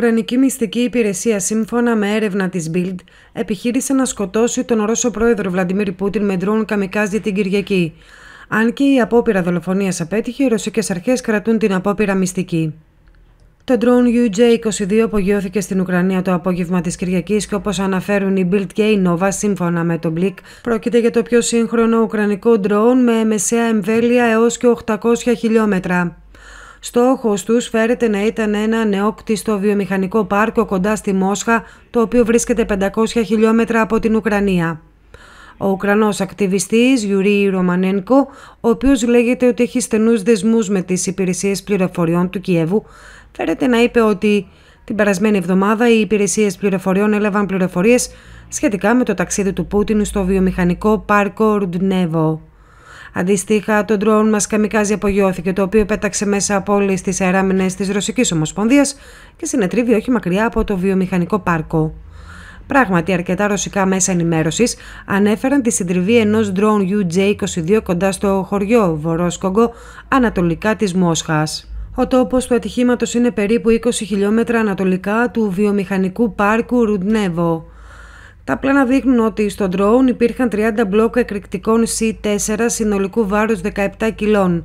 Ουκρανική μυστική υπηρεσία, σύμφωνα με έρευνα της Bild, επιχείρησε να σκοτώσει τον Ρώσο πρόεδρο Βλαντιμίρ Πούτιν με ντρόν καμικάζι την Κυριακή. Αν και η απόπειρα δολοφονίας απέτυχε, οι ρωσικές αρχές κρατούν την απόπειρα μυστική. Το drone UJ-22 απογειώθηκε στην Ουκρανία το απόγευμα της Κυριακής και όπως αναφέρουν η Bild και η Nova, σύμφωνα με τον Blick, πρόκειται για το πιο σύγχρονο ουκρανικό ντρόν με μεσαία εμβέλεια έως και 800 χιλιόμετρα. Στοχο τους φέρεται να ήταν ένα νεόκτιστο βιομηχανικό πάρκο κοντά στη Μόσχα, το οποίο βρίσκεται 500 χιλιόμετρα από την Ουκρανία. Ο Ουκρανός ακτιβιστής Γιουρί Ρωμανένκο, ο οποίος λέγεται ότι έχει στενούς δεσμούς με τις υπηρεσίες πληροφοριών του Κιέβου, φέρεται να είπε ότι την περασμένη εβδομάδα οι υπηρεσίες πληροφοριών έλαβαν πληροφορίες σχετικά με το ταξίδι του Πούτιν στο βιομηχανικό πάρκο Ρουντνεύο. Αντίστοιχα, το ντρόουν μας Καμικάζη απογειώθηκε, το οποίο πέταξε μέσα από όλες τις αεράμινες της Ρωσικής Ομοσπονδίας και συνετρίβει όχι μακριά από το βιομηχανικό πάρκο. Πράγματι, αρκετά ρωσικά μέσα ενημέρωσης ανέφεραν τη συντριβή ενός ντρόουν UJ-22 κοντά στο χωριό Βορόσκογκο, ανατολικά της Μόσχας. Ο τόπος του ατυχήματος είναι περίπου 20 χιλιόμετρα ανατολικά του βιομηχανικού πάρκου Ρουντνεύο. Τα πλάνα δείχνουν ότι στον ντρόουν υπήρχαν 30 μπλοκ εκρηκτικων εκρηκτικών C4 συνολικού βάρους 17 κιλών.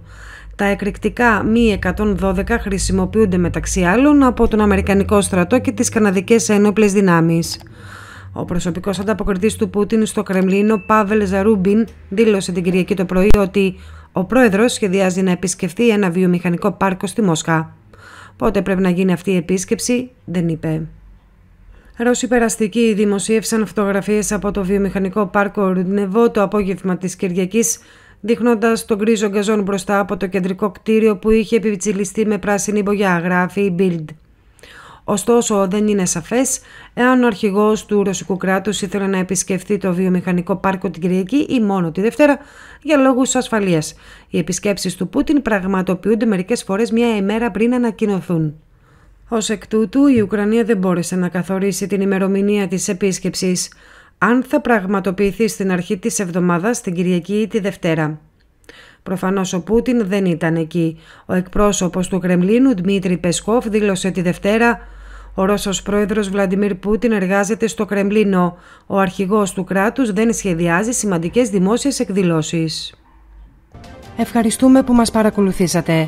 Τα εκρηκτικά μη 112 χρησιμοποιούνται μεταξύ άλλων από τον Αμερικανικό στρατό και τις Καναδικές Ένοπλες Δυνάμεις. Ο προσωπικός ανταποκριτής του Πούτιν στο Κρεμλίνο, Πάβελ Ζαρούμπιν, δήλωσε την Κυριακή το πρωί ότι ο πρόεδρος σχεδιάζει να επισκεφθεί ένα βιομηχανικό πάρκο στη Μόσχα. Πότε πρέπει να γίνει αυτή η επίσκεψη, δεν είπε. Ρώσοι περαστικοί δημοσίευσαν φωτογραφίες από το βιομηχανικό πάρκο Ρουντνεβό το απόγευμα της Κυριακής, δείχνοντας τον γκρίζο γκαζόν μπροστά από το κεντρικό κτίριο που είχε επιτσιλιστεί με πράσινη μπογιά, γράφει η Bild. Ωστόσο, δεν είναι σαφές, εάν ο αρχηγός του ρωσικού κράτους ήθελε να επισκεφθεί το βιομηχανικό πάρκο την Κυριακή ή μόνο τη Δευτέρα για λόγους ασφαλείας. Οι επισκέψεις του Πούτιν πραγματοποιούνται μερικές φορές μια ημέρα πριν ανακοινωθούν. Ως εκ τούτου, η Ουκρανία δεν μπόρεσε να καθορίσει την ημερομηνία της επίσκεψης, αν θα πραγματοποιηθεί στην αρχή της εβδομάδας, την Κυριακή ή τη Δευτέρα. Προφανώς ο Πούτιν δεν ήταν εκεί. Ο εκπρόσωπος του Κρεμλίνου, Δημήτρη Πεσκόφ, δήλωσε τη Δευτέρα «Ο Ρώσος πρόεδρος Βλαντιμίρ Πούτιν εργάζεται στο Κρεμλίνο. Ο αρχηγός του κράτους δεν σχεδιάζει σημαντικές δημόσιες εκδηλώσεις». Ευχαριστούμε που μας παρακολουθήσατε.